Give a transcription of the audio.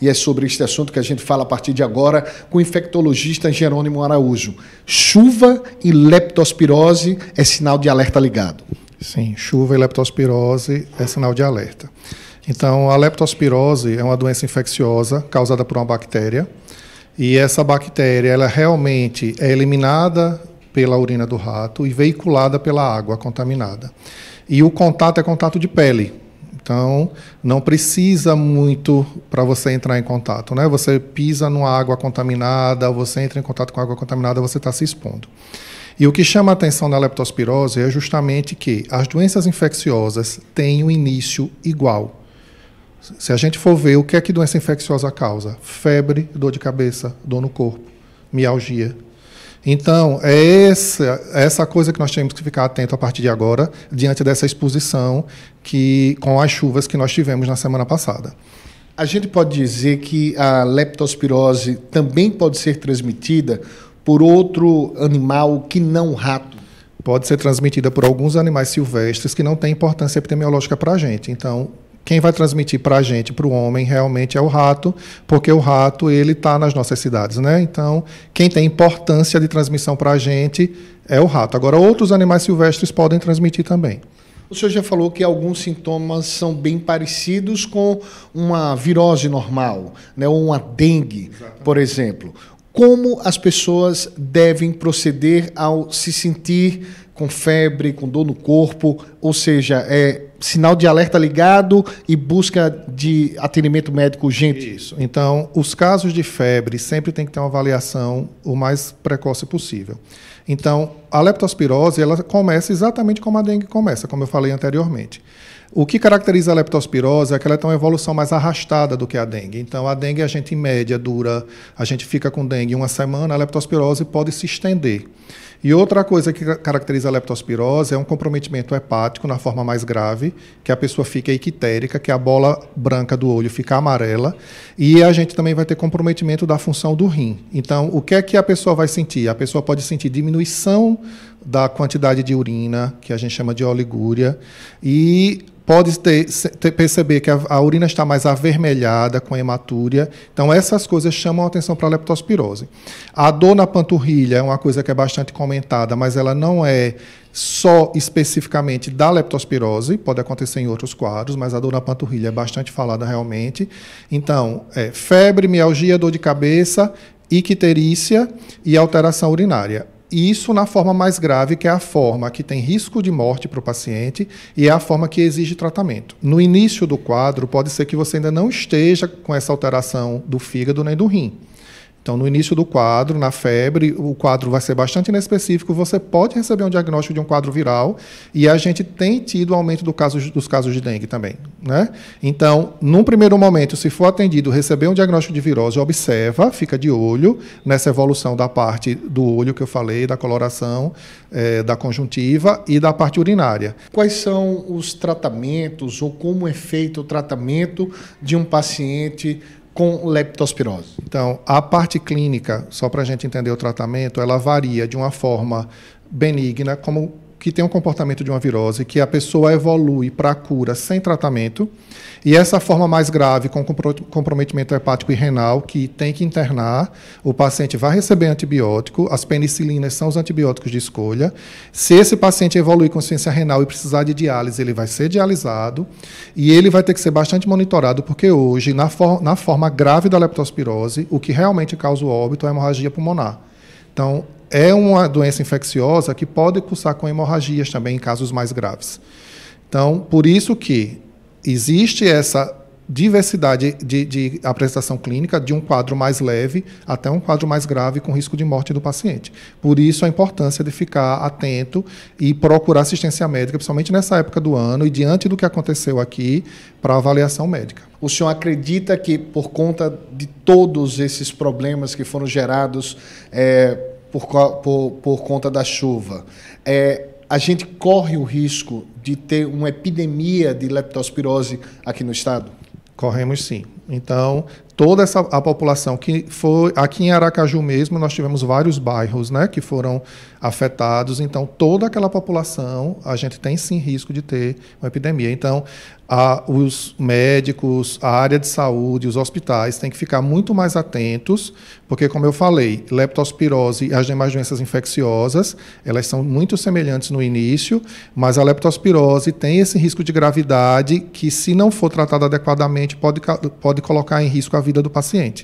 E é sobre este assunto que a gente fala a partir de agora com o infectologista Jerônimo Araújo. Chuva e leptospirose é sinal de alerta ligado. Sim, chuva e leptospirose é sinal de alerta. Então, a leptospirose é uma doença infecciosa causada por uma bactéria. E essa bactéria, ela realmente é eliminada pela urina do rato e veiculada pela água contaminada. E o contato é contato de pele. Então, não precisa muito para você entrar em contato, né? Você pisa numa água contaminada, você entra em contato com água contaminada, você está se expondo. E o que chama a atenção da leptospirose é justamente que as doenças infecciosas têm um início igual. Se a gente for ver o que é que doença infecciosa causa, febre, dor de cabeça, dor no corpo, mialgia, então, é essa, é essa coisa que nós temos que ficar atento a partir de agora, diante dessa exposição que com as chuvas que nós tivemos na semana passada. A gente pode dizer que a leptospirose também pode ser transmitida por outro animal que não rato. Pode ser transmitida por alguns animais silvestres que não têm importância epidemiológica para a gente. Então, quem vai transmitir para a gente, para o homem, realmente é o rato, porque o rato ele está nas nossas cidades, né? Então, quem tem importância de transmissão para a gente é o rato. Agora, outros animais silvestres podem transmitir também. O senhor já falou que alguns sintomas são bem parecidos com uma virose normal, né, ou uma dengue, Exatamente. por exemplo. Como as pessoas devem proceder ao se sentir com febre, com dor no corpo, ou seja, é sinal de alerta ligado e busca de atendimento médico urgente. Isso. Então, os casos de febre sempre tem que ter uma avaliação o mais precoce possível. Então, a leptospirose ela começa exatamente como a dengue começa, como eu falei anteriormente. O que caracteriza a leptospirose é que ela tem uma evolução mais arrastada do que a dengue. Então, a dengue, a gente, em média, dura, a gente fica com dengue uma semana, a leptospirose pode se estender. E outra coisa que caracteriza a leptospirose é um comprometimento hepático na forma mais grave, que a pessoa fica equitérica, que a bola branca do olho fica amarela, e a gente também vai ter comprometimento da função do rim. Então, o que é que a pessoa vai sentir? A pessoa pode sentir diminuição da quantidade de urina, que a gente chama de oligúria, e pode ter, ter, perceber que a, a, urina está mais avermelhada, com hematúria. Então, essas coisas chamam a atenção para a leptospirose. A dor na panturrilha é uma coisa que é bastante comentada, mas ela não é só especificamente da leptospirose, pode acontecer em outros quadros, mas a dor na panturrilha é bastante falada realmente. Então, é febre, mialgia, dor de cabeça, icterícia e alteração urinária. Isso na forma mais grave, que é a forma que tem risco de morte para o paciente e é a forma que exige tratamento. No início do quadro, pode ser que você ainda não esteja com essa alteração do fígado nem do rim. Então, no início do quadro, na febre, o quadro vai ser bastante inespecífico. Você pode receber um diagnóstico de um quadro viral e a gente tem tido aumento do caso, dos casos de dengue também. Né? Então, num primeiro momento, se for atendido, receber um diagnóstico de virose, observa, fica de olho nessa evolução da parte do olho que eu falei, da coloração, é, da conjuntiva e da parte urinária. Quais são os tratamentos ou como é feito o tratamento de um paciente com leptospirose. Então, a parte clínica, só para a gente entender o tratamento, ela varia de uma forma benigna, como que tem um comportamento de uma virose, que a pessoa evolui para a cura sem tratamento, e essa forma mais grave, com comprometimento hepático e renal, que tem que internar, o paciente vai receber antibiótico, as penicilinas são os antibióticos de escolha. Se esse paciente evoluir com insuficiência renal e precisar de diálise, ele vai ser dialisado, e ele vai ter que ser bastante monitorado, porque hoje, na, for na forma grave da leptospirose, o que realmente causa o óbito é a hemorragia pulmonar. Então, é uma doença infecciosa que pode cursar com hemorragias também em casos mais graves. Então, por isso que existe essa diversidade de, de, apresentação clínica, de um quadro mais leve até um quadro mais grave com risco de morte do paciente. Por isso a importância de ficar atento e procurar assistência médica, principalmente nessa época do ano e diante do que aconteceu aqui, para avaliação médica. O senhor acredita que, por conta de todos esses problemas que foram gerados é, por, por, por conta da chuva. É, a gente corre o risco de ter uma epidemia de leptospirose aqui no estado? Corremos sim. Então, toda essa a população que foi aqui em Aracaju mesmo nós tivemos vários bairros né que foram afetados então toda aquela população a gente tem sim risco de ter uma epidemia então a, os médicos a área de saúde os hospitais têm que ficar muito mais atentos porque como eu falei leptospirose e as demais doenças infecciosas elas são muito semelhantes no início mas a leptospirose tem esse risco de gravidade que se não for tratada adequadamente pode pode colocar em risco a vida vida do paciente.